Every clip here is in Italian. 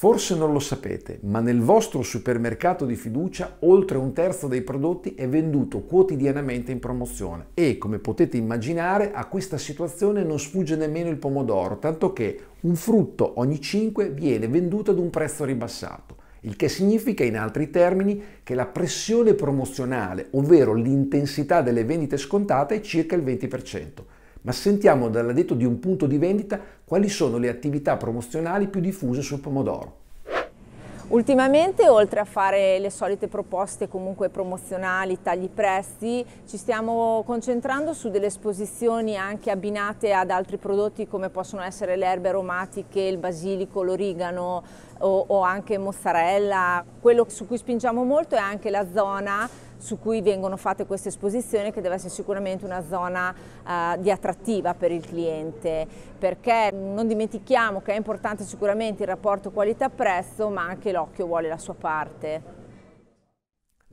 Forse non lo sapete, ma nel vostro supermercato di fiducia oltre un terzo dei prodotti è venduto quotidianamente in promozione e, come potete immaginare, a questa situazione non sfugge nemmeno il pomodoro, tanto che un frutto ogni 5 viene venduto ad un prezzo ribassato, il che significa in altri termini che la pressione promozionale, ovvero l'intensità delle vendite scontate, è circa il 20% ma sentiamo dall'addetto di un punto di vendita quali sono le attività promozionali più diffuse sul pomodoro. Ultimamente, oltre a fare le solite proposte comunque promozionali, tagli presti, ci stiamo concentrando su delle esposizioni anche abbinate ad altri prodotti come possono essere le erbe aromatiche, il basilico, l'origano o, o anche mozzarella. Quello su cui spingiamo molto è anche la zona su cui vengono fatte queste esposizioni che deve essere sicuramente una zona eh, di attrattiva per il cliente perché non dimentichiamo che è importante sicuramente il rapporto qualità-prezzo ma anche l'occhio vuole la sua parte.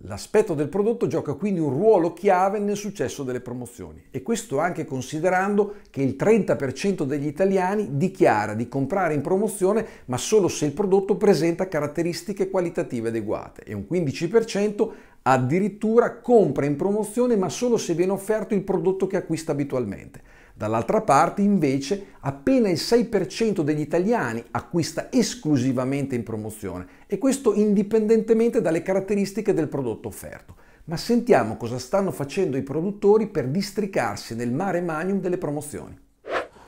L'aspetto del prodotto gioca quindi un ruolo chiave nel successo delle promozioni e questo anche considerando che il 30% degli italiani dichiara di comprare in promozione ma solo se il prodotto presenta caratteristiche qualitative adeguate e un 15% addirittura compra in promozione ma solo se viene offerto il prodotto che acquista abitualmente. Dall'altra parte invece appena il 6% degli italiani acquista esclusivamente in promozione e questo indipendentemente dalle caratteristiche del prodotto offerto. Ma sentiamo cosa stanno facendo i produttori per districarsi nel mare magnum delle promozioni.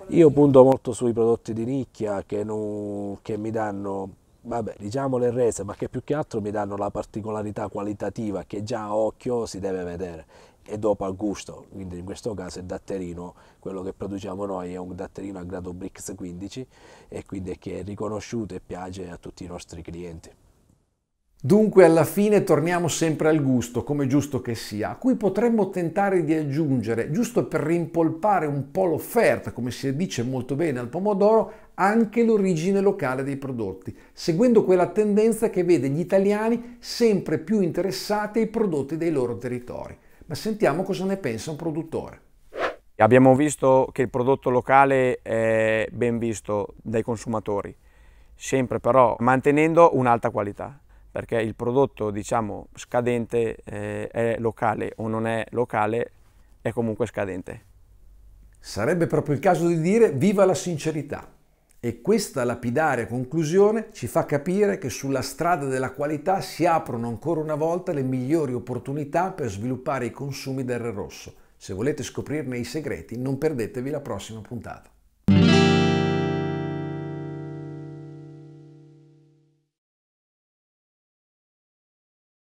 Io punto molto sui prodotti di nicchia che, non, che mi danno vabbè, diciamo le rese, ma che più che altro mi danno la particolarità qualitativa che già a occhio si deve vedere e dopo al gusto, quindi in questo caso il datterino, quello che produciamo noi è un datterino a grado Brix 15 e quindi è che è riconosciuto e piace a tutti i nostri clienti. Dunque alla fine torniamo sempre al gusto, come giusto che sia, a cui potremmo tentare di aggiungere, giusto per rimpolpare un po' l'offerta, come si dice molto bene al pomodoro, anche l'origine locale dei prodotti, seguendo quella tendenza che vede gli italiani sempre più interessati ai prodotti dei loro territori. Ma sentiamo cosa ne pensa un produttore. Abbiamo visto che il prodotto locale è ben visto dai consumatori, sempre però mantenendo un'alta qualità perché il prodotto diciamo, scadente eh, è locale o non è locale, è comunque scadente. Sarebbe proprio il caso di dire viva la sincerità. E questa lapidaria conclusione ci fa capire che sulla strada della qualità si aprono ancora una volta le migliori opportunità per sviluppare i consumi del re rosso. Se volete scoprirne i segreti non perdetevi la prossima puntata.